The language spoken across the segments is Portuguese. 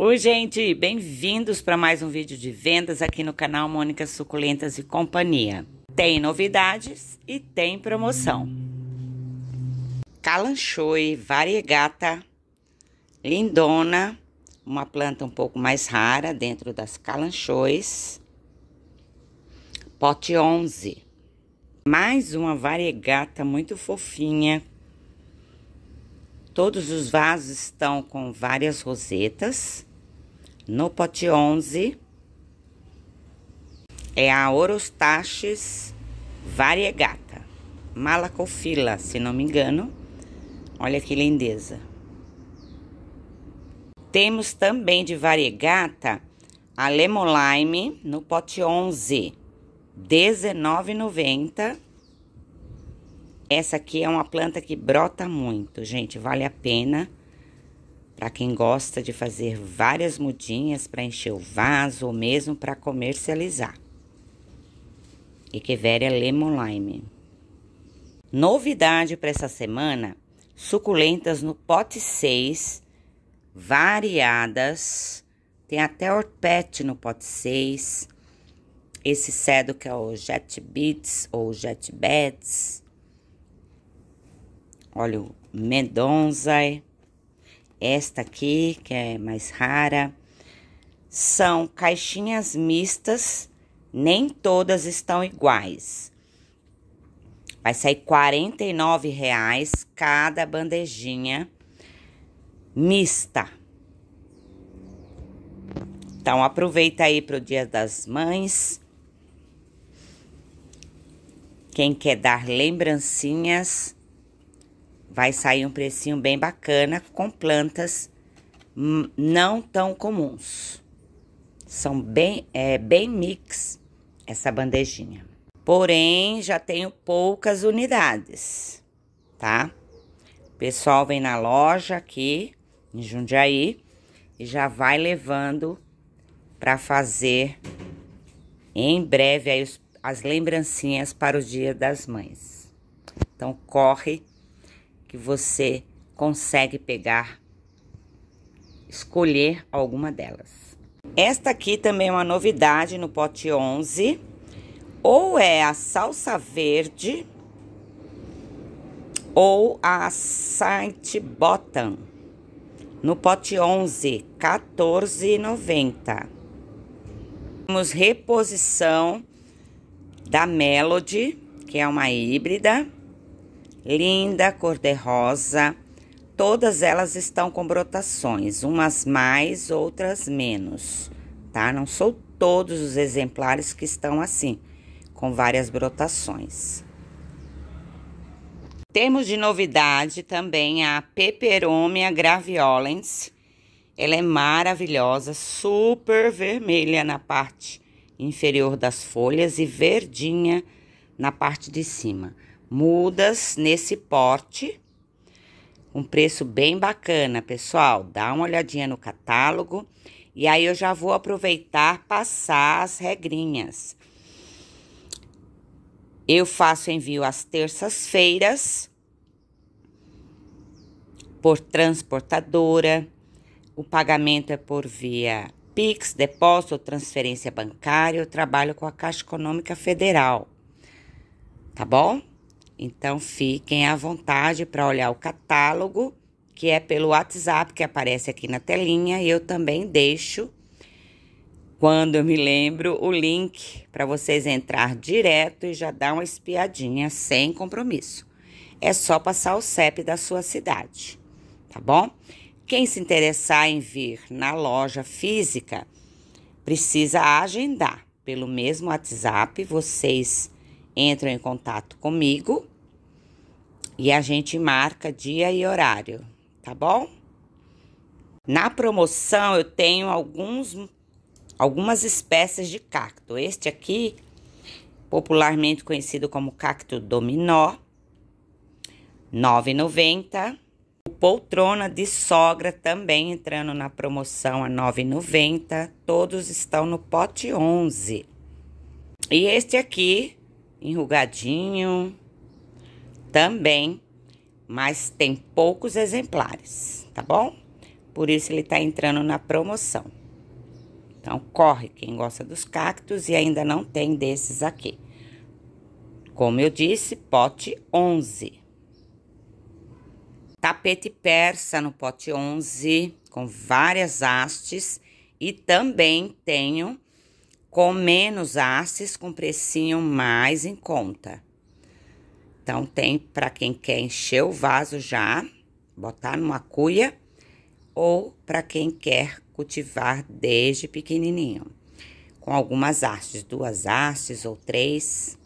Oi, gente, bem-vindos para mais um vídeo de vendas aqui no canal Mônica Suculentas e Companhia. Tem novidades e tem promoção. Calanchoe variegata lindona, uma planta um pouco mais rara dentro das calanchoes. Pote 11. Mais uma variegata muito fofinha. Todos os vasos estão com várias rosetas. No pote 11 é a Orostaches variegata, malacofila, se não me engano. Olha que lindeza. Temos também de variegata a Lemolime no pote 11, R$19,90. Essa aqui é uma planta que brota muito, gente, vale a pena. Para quem gosta de fazer várias mudinhas para encher o vaso ou mesmo para comercializar. Echeveria Lemon Lime. Novidade para essa semana: suculentas no pote 6, variadas. Tem até orpete no pote 6. Esse cedo que é o Jet Beats ou Jet Beds. Olha o Mendonza esta aqui, que é mais rara. São caixinhas mistas, nem todas estão iguais. Vai sair R$ reais cada bandejinha mista. Então aproveita aí para o Dia das Mães. Quem quer dar lembrancinhas, vai sair um precinho bem bacana com plantas hum, não tão comuns. São bem, é, bem mix essa bandejinha. Porém, já tenho poucas unidades, tá? O pessoal vem na loja aqui em Jundiaí e já vai levando para fazer em breve aí os, as lembrancinhas para o Dia das Mães. Então corre que você consegue pegar, escolher alguma delas. Esta aqui também é uma novidade no pote 11, ou é a salsa verde ou a Saint Bottom no pote 11, 14,90. Temos reposição da Melody, que é uma híbrida linda, cor-de-rosa. Todas elas estão com brotações, umas mais, outras menos, tá? Não são todos os exemplares que estão assim, com várias brotações. Temos de novidade também a Peperomia graviolens. Ela é maravilhosa, super vermelha na parte inferior das folhas e verdinha na parte de cima mudas nesse porte. Um preço bem bacana, pessoal. Dá uma olhadinha no catálogo. E aí eu já vou aproveitar passar as regrinhas. Eu faço envio às terças-feiras por transportadora. O pagamento é por via Pix, depósito ou transferência bancária. Eu trabalho com a Caixa Econômica Federal. Tá bom? Então fiquem à vontade para olhar o catálogo, que é pelo WhatsApp que aparece aqui na telinha. Eu também deixo, quando eu me lembro, o link para vocês entrar direto e já dar uma espiadinha sem compromisso. É só passar o CEP da sua cidade, tá bom? Quem se interessar em vir na loja física precisa agendar pelo mesmo WhatsApp. Vocês entram em contato comigo e a gente marca dia e horário, tá bom? Na promoção eu tenho alguns algumas espécies de cacto. Este aqui, popularmente conhecido como cacto dominó, 9,90. O poltrona de sogra também entrando na promoção a 9,90. Todos estão no pote 11. E este aqui, enrugadinho também, mas tem poucos exemplares, tá bom? Por isso ele tá entrando na promoção. Então corre quem gosta dos cactos e ainda não tem desses aqui. Como eu disse, pote 11. Tapete persa no pote 11, com várias hastes. E também tenho com menos hastes, com precinho mais em conta. Então, tem para quem quer encher o vaso já, botar numa cuia, ou para quem quer cultivar desde pequenininho, com algumas hastes, duas hastes ou três.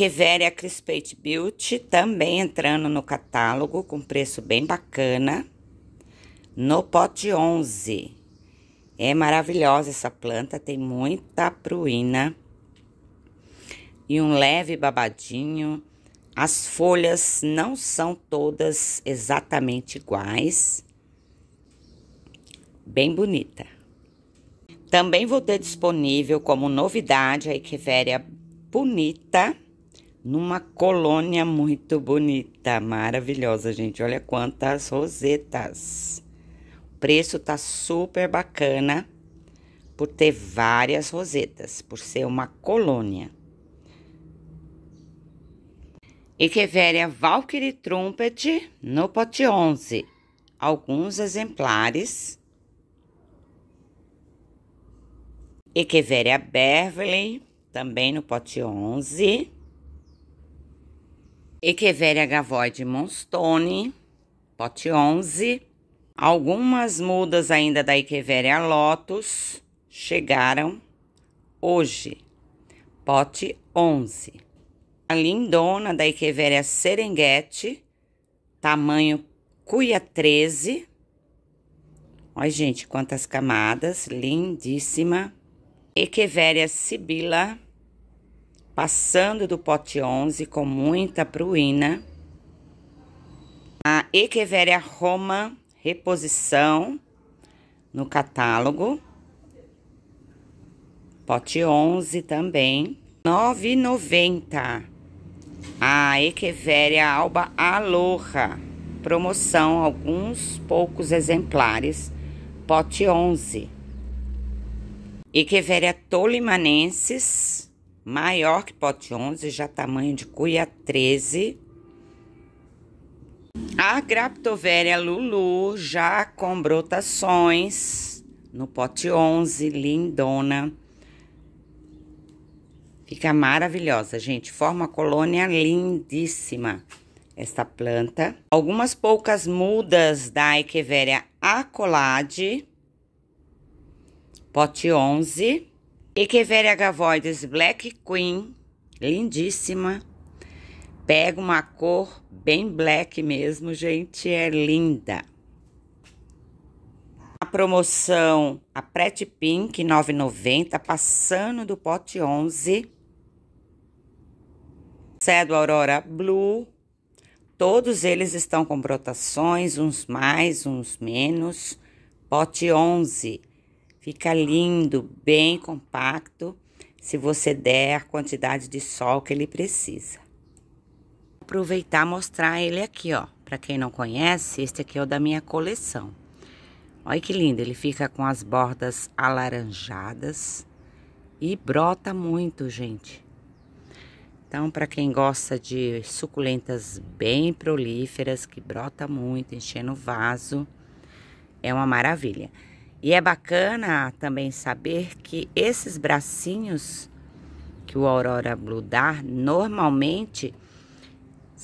Reveria Crispate Beauty também entrando no catálogo com preço bem bacana, no pote 11. É maravilhosa essa planta, tem muita pruína e um leve babadinho. As folhas não são todas exatamente iguais. Bem bonita. Também vou ter disponível como novidade a Echeveria bonita numa colônia muito bonita, maravilhosa, gente. Olha quantas rosetas preço tá super bacana por ter várias rosetas, por ser uma colônia. E Echeveria Valkyrie Trumpet no pote 11. Alguns exemplares. E Echeveria Beverly também no pote 11. Echeveria Gavoid Monstone, pote 11. Algumas mudas ainda da Echeveria Lotus chegaram hoje. Pote 11. A lindona da Echeveria Serengeti, tamanho cuia 13. Olha, gente, quantas camadas, lindíssima. Echeveria Sibila, passando do pote 11 com muita pruína. A Echeveria Roma reposição no catálogo. Pote 11 também. R$ 9,90. A Echeveria Alba Aloha. Promoção, alguns poucos exemplares. Pote 11. Echeveria Tolimanenses. Maior que pote 11, já tamanho de cuia 13 a Graptovéria Lulu já com brotações no pote 11, lindona. Fica maravilhosa, gente. Forma colônia lindíssima esta planta. Algumas poucas mudas da Echeveria acolade, pote 11. Echeveria gavoides Black Queen, lindíssima. Pega uma cor bem black mesmo, gente, é linda. A promoção, a Pret Pink 9,90, passando do pote 11. Cedo Aurora Blue. Todos eles estão com brotações, uns mais, uns menos. Pote 11. Fica lindo, bem compacto, se você der a quantidade de sol que ele precisa aproveitar mostrar ele aqui, ó. Para quem não conhece, este aqui é o da minha coleção. Olha que lindo, ele fica com as bordas alaranjadas e brota muito, gente. Então, para quem gosta de suculentas bem prolíferas, que brota muito, enchendo o vaso, é uma maravilha. E é bacana também saber que esses bracinhos que o Aurora Blue dá, normalmente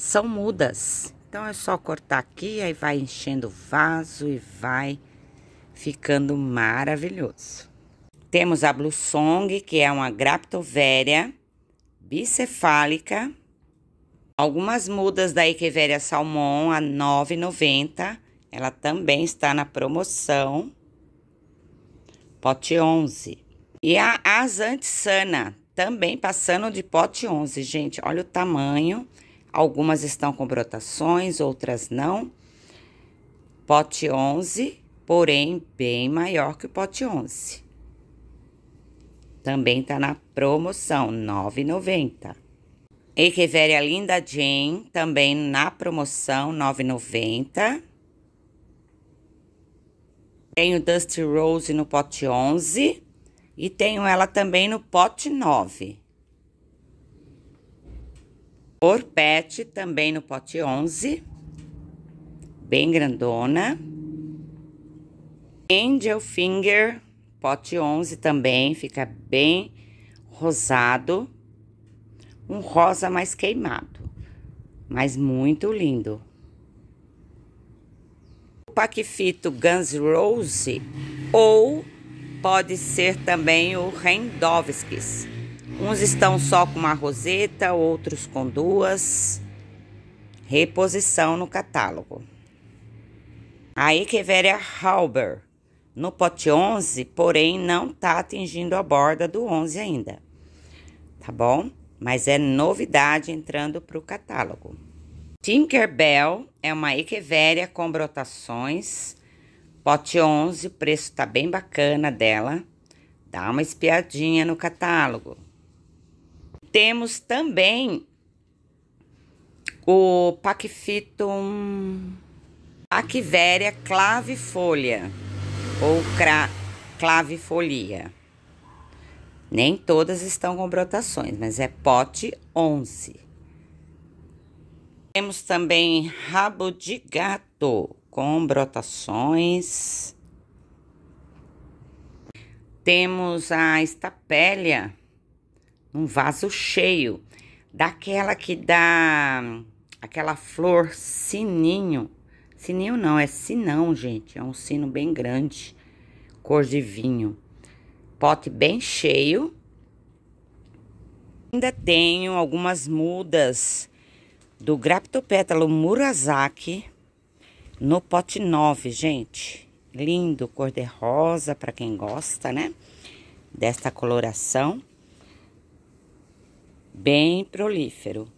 são mudas. Então é só cortar aqui, aí vai enchendo o vaso e vai ficando maravilhoso. Temos a Blue Song que é uma graptovéria bicefálica. Algumas mudas da Echeveria Salmon a 9,90. Ela também está na promoção. Pote 11. E a Asante Sana, também passando de pote 11, gente. Olha o tamanho. Algumas estão com brotações, outras não. Pote 11, porém bem maior que o pote 11. Também tá na promoção, R$ 9,90. Echeveria Linda Jane, também na promoção, R$ 9,90. Tem o Dusty Rose no pote 11 e tenho ela também no pote 9 pet, também no pote 11, bem grandona. Angel Finger, pote 11 também, fica bem rosado. Um rosa mais queimado, mas muito lindo. O Paquifito Guns Rose ou pode ser também o Rendovskis Uns estão só com uma roseta, outros com duas. Reposição no catálogo. A Echeveria Halber, no pote 11, porém não tá atingindo a borda do 11 ainda, tá bom? Mas é novidade entrando para o catálogo. Tinkerbell é uma Echeveria com brotações, pote 11, o preço tá bem bacana dela. Dá uma espiadinha no catálogo. Temos também o pacifitum Aquiveria clavifolia ou clavifolia. Nem todas estão com brotações, mas é pote 11. Temos também rabo de gato com brotações. Temos a estapélia um vaso cheio, daquela que dá aquela flor sininho. Sininho não, é sinão, gente. É um sino bem grande, cor de vinho. Pote bem cheio. Ainda tenho algumas mudas do Graptopétalo Murasaki no pote 9, gente. Lindo, cor de rosa, para quem gosta, né? Desta coloração bem prolífero.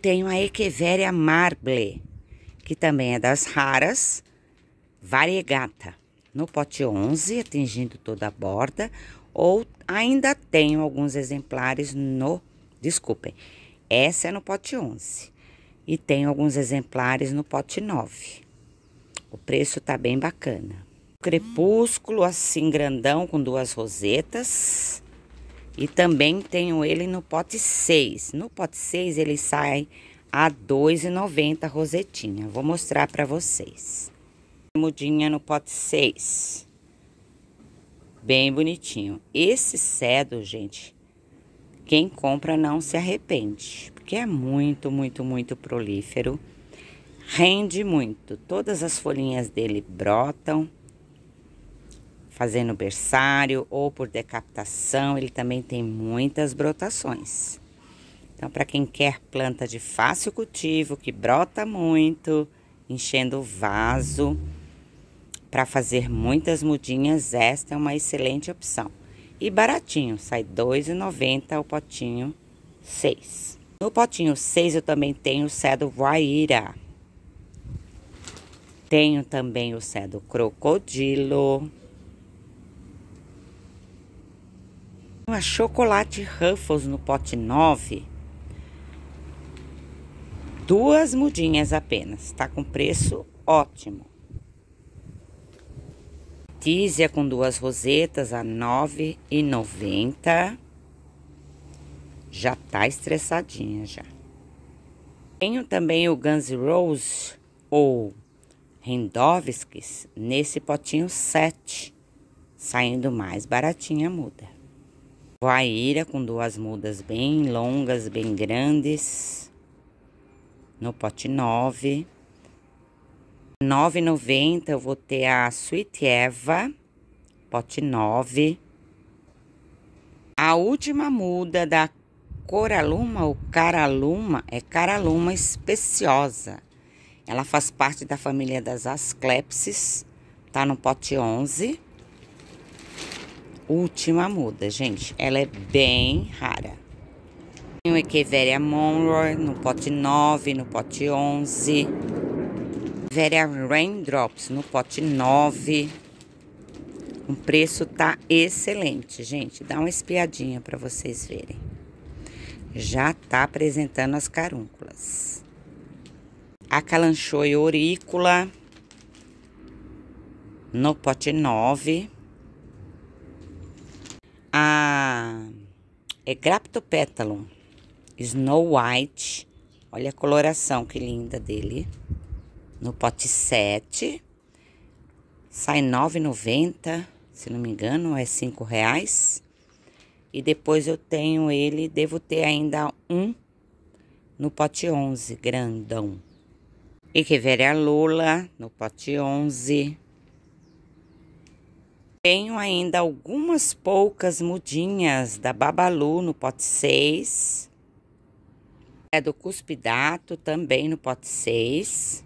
Tenho a Echeveria marble, que também é das raras, variegata, no pote 11, atingindo toda a borda, ou ainda tenho alguns exemplares no, desculpem, essa é no pote 11 e tenho alguns exemplares no pote 9. O preço tá bem bacana. Crepúsculo assim grandão com duas rosetas e também tenho ele no pote 6. No pote 6 ele sai a R$ 2,90 rosetinha. Vou mostrar para vocês. Mudinha no pote 6. Bem bonitinho. Esse cedo, gente, quem compra não se arrepende, porque é muito, muito, muito prolífero. Rende muito. Todas as folhinhas dele brotam fazendo berçário ou por decapitação, ele também tem muitas brotações. Então, para quem quer planta de fácil cultivo, que brota muito, enchendo o vaso, para fazer muitas mudinhas, esta é uma excelente opção. E baratinho, sai R$ 2,90 o potinho 6. No potinho 6 eu também tenho o cedo voaira. Tenho também o cedo crocodilo. Uma chocolate Ruffles no pote 9. Duas mudinhas apenas. Tá com preço ótimo. Tísia com duas rosetas a R$ 9,90. Já tá estressadinha já. Tenho também o Guns Rose ou Rendovskis nesse potinho 7, saindo mais baratinha muda. Voaeira com duas mudas bem longas, bem grandes. No pote 9. 9,90 eu vou ter a Sweet Eva, pote 9. A última muda da Coraluma ou Caraluma é Caraluma especiosa. Ela faz parte da família das Asclepsis, tá no pote 11 última muda, gente. Ela é bem rara. Tem o Echeveria Monroe no pote 9, no pote 11. Echeveria Raindrops no pote 9. O preço tá excelente, gente. Dá uma espiadinha para vocês verem. Já tá apresentando as carúnculas. A calanchoe aurícula no pote 9. A é Graptopetalum Snow White. Olha a coloração que linda dele. No pote 7. Sai R$ 9,90, se não me engano, é R$ 5,00. E depois eu tenho ele, devo ter ainda um no pote 11, grandão. E que a Lula, no pote 11. Tenho ainda algumas poucas mudinhas da Babalu no pote 6. É do Cuspidato também no pote 6.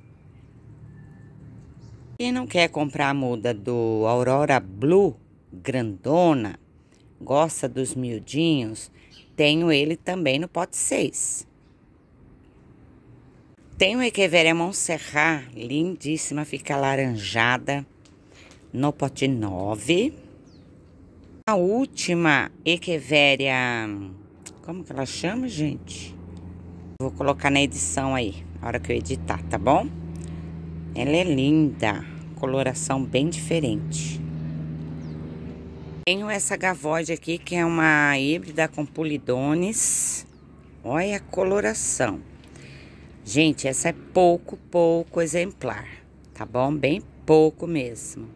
Quem não quer comprar a muda do Aurora Blue grandona, gosta dos miudinhos, tenho ele também no pote 6. Tenho o Echeveria Montserrat, lindíssima, fica laranjada no pote 9. A última Echeveria, como que ela chama, gente? Vou colocar na edição aí, na hora que eu editar, tá bom? Ela é linda, coloração bem diferente. Tenho essa gavode aqui, que é uma híbrida com pulidones. Olha a coloração. Gente, essa é pouco, pouco exemplar, tá bom? Bem pouco mesmo.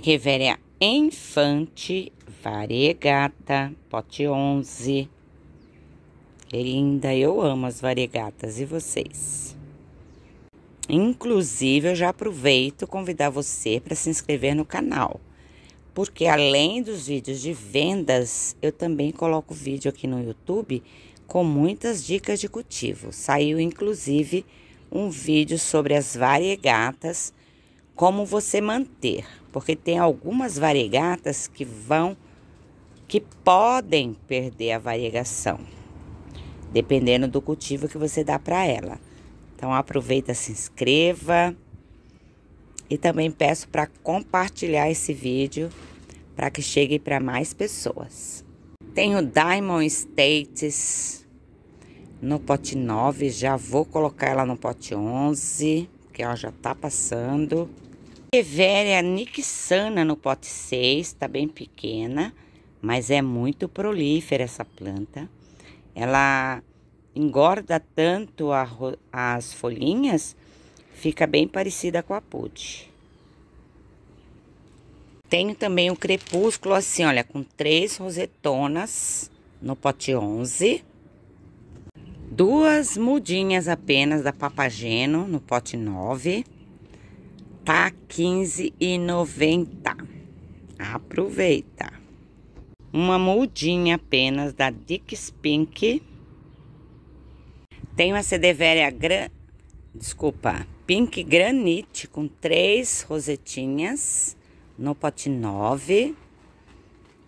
Reveria Infante Variegata, pote 11. Linda, eu amo as variegatas e vocês. Inclusive, eu já aproveito convidar você para se inscrever no canal, porque além dos vídeos de vendas, eu também coloco vídeo aqui no YouTube com muitas dicas de cultivo. Saiu inclusive um vídeo sobre as variegatas, como você manter porque tem algumas variegatas que vão que podem perder a variegação, dependendo do cultivo que você dá para ela. Então aproveita, se inscreva e também peço para compartilhar esse vídeo para que chegue para mais pessoas. Tenho Diamond States no pote 9, já vou colocar ela no pote 11, porque ela já está passando. Everia nixana no pote 6, tá bem pequena, mas é muito prolífera essa planta. Ela engorda tanto a, as folhinhas, fica bem parecida com a pude. Tenho também o crepúsculo assim, olha, com três rosetonas no pote 11. Duas mudinhas apenas da papageno no pote 9 tá R$15,90. Aproveita. Uma moldinha apenas da Dix Pink. Tem uma Cedeveria gran... desculpa, Pink Granite com três rosetinhas no pote 9.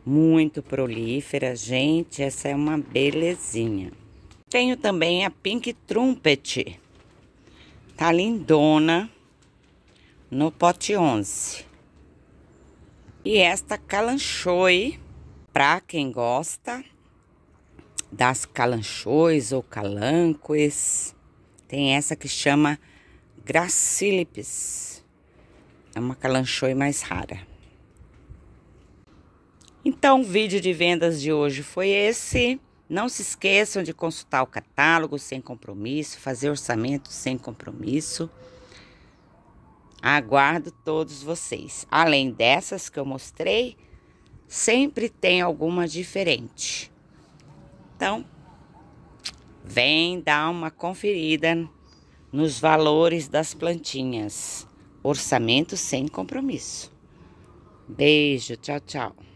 Muito prolífera, gente, essa é uma belezinha. Tenho também a Pink Trumpet. Tá lindona no pote 11. E esta calanchoe, para quem gosta das calanchoes ou calanques, tem essa que chama gracilipes. É uma calanchoe mais rara. Então, o vídeo de vendas de hoje foi esse. Não se esqueçam de consultar o catálogo sem compromisso, fazer orçamento sem compromisso. Aguardo todos vocês. Além dessas que eu mostrei, sempre tem alguma diferente. Então, vem dar uma conferida nos valores das plantinhas. Orçamento sem compromisso. Beijo, tchau, tchau.